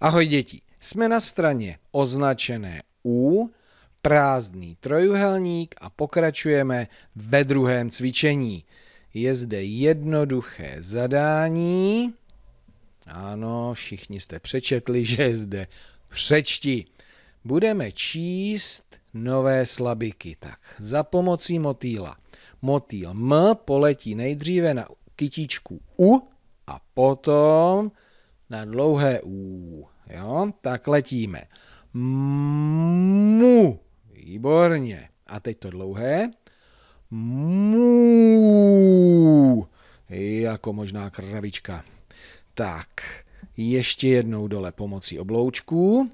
Ahoj děti, jsme na straně označené U, prázdný trojuhelník a pokračujeme ve druhém cvičení. Je zde jednoduché zadání. Ano, všichni jste přečetli, že je zde přečti. Budeme číst nové slabiky. Tak, za pomocí motýla. Motýl M poletí nejdříve na kytičku U a potom na dlouhé U. Jo? Tak letíme. Mu. Výborně. A teď to dlouhé. Mu. Jako možná kravička. Tak, ještě jednou dole pomocí obloučků.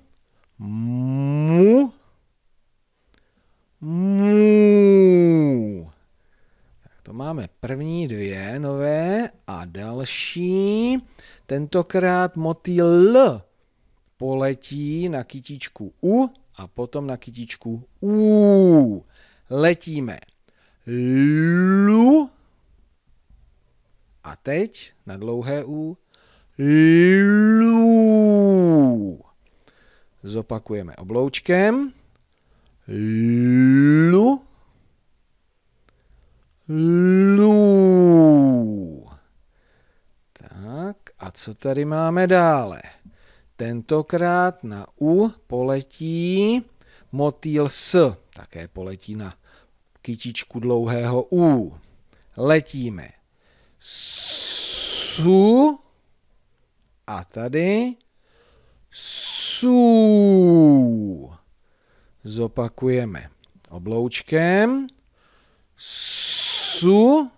Mu. Mu. Tak to máme první dvě nové a další. Tentokrát motýl poletí na kytičku U a potom na kytičku U. Letíme. Lu. A teď na dlouhé U. Lu. Zopakujeme obloučkem. Lu. Lu. co tady máme dále? Tentokrát na U poletí motýl S, také poletí na kytičku dlouhého U. Letíme su a tady su. Zopakujeme obloučkem su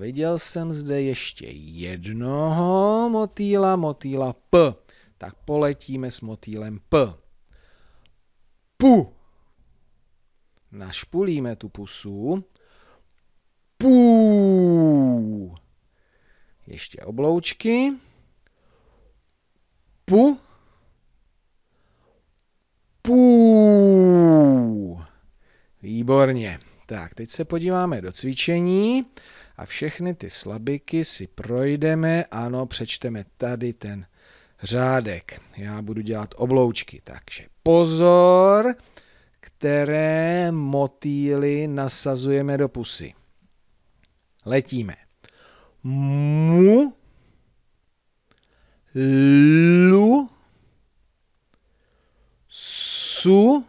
viděl jsem zde ještě jednoho motýla, motýla P. Tak poletíme s motýlem P. Pu. Našpulíme tu pusu. Pu. Ještě obloučky. Pu. Pu. Výborně. Tak, teď se podíváme do cvičení a všechny ty slabiky si projdeme, ano, přečteme tady ten řádek. Já budu dělat obloučky, takže pozor, které motýly nasazujeme do pusy. Letíme. Mu, lu, su,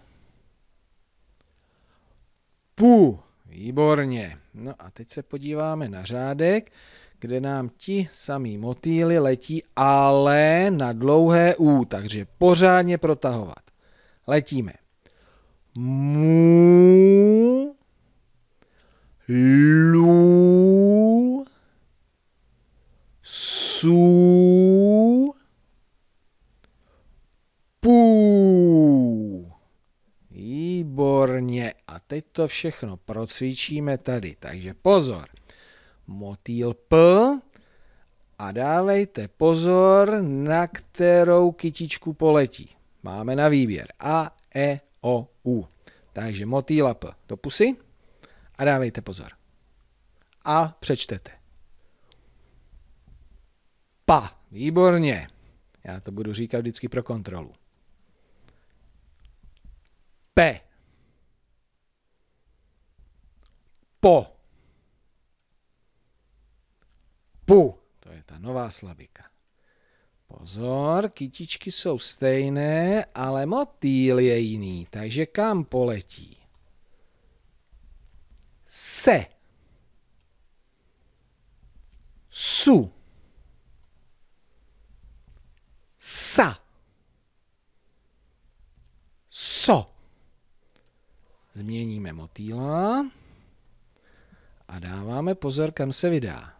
pu. Výborně. No a teď se podíváme na řádek, kde nám ti samý motýly letí, ale na dlouhé U, takže pořádně protahovat. Letíme. Mu, lu, teď to všechno procvičíme tady. Takže pozor. Motýl P a dávejte pozor, na kterou kytičku poletí. Máme na výběr A, E, O, U. Takže motýla P do pusy a dávejte pozor. A přečtete. Pa, výborně. Já to budu říkat vždycky pro kontrolu. po. Pu. To je ta nová slabika. Pozor, kytičky jsou stejné, ale motýl je jiný, takže kam poletí? Se. Su. Sa. So. Změníme motýla. A dáváme pozor, kam se vydá.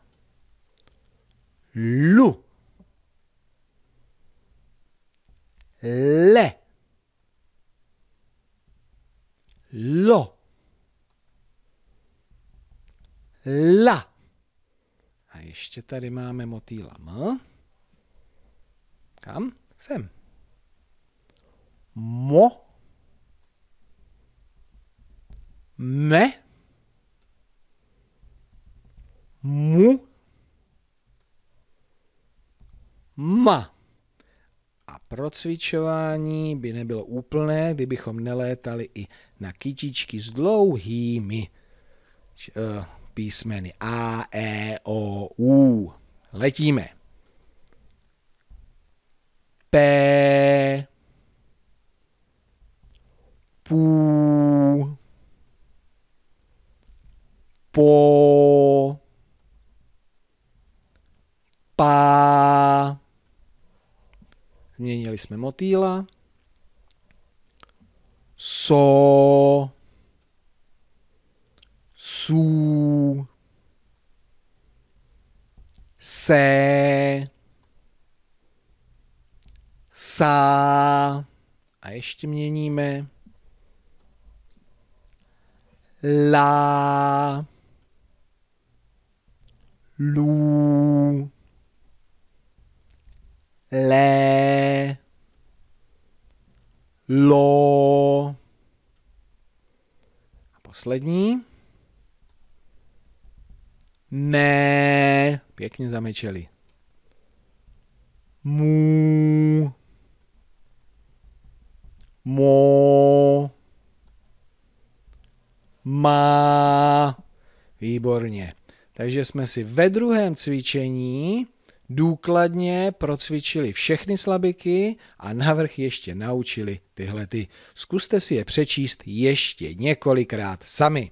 Lu. Le. Lo. La. A ještě tady máme motýla M. Kam? Sem. Mo. Me mu, ma. A procvičování by nebylo úplné, kdybychom nelétali i na kytičky s dlouhými písmeny A, E, O, U. Letíme. P, pů, Měli jsme motýla. So. Su. Se. Sa. A ještě měníme. La. Lu. Le lo. A poslední. Ne. Pěkně zamečeli. Mu. Mo. Má. Výborně. Takže jsme si ve druhém cvičení důkladně procvičili všechny slabiky a navrh ještě naučili tyhle ty. Zkuste si je přečíst ještě několikrát sami.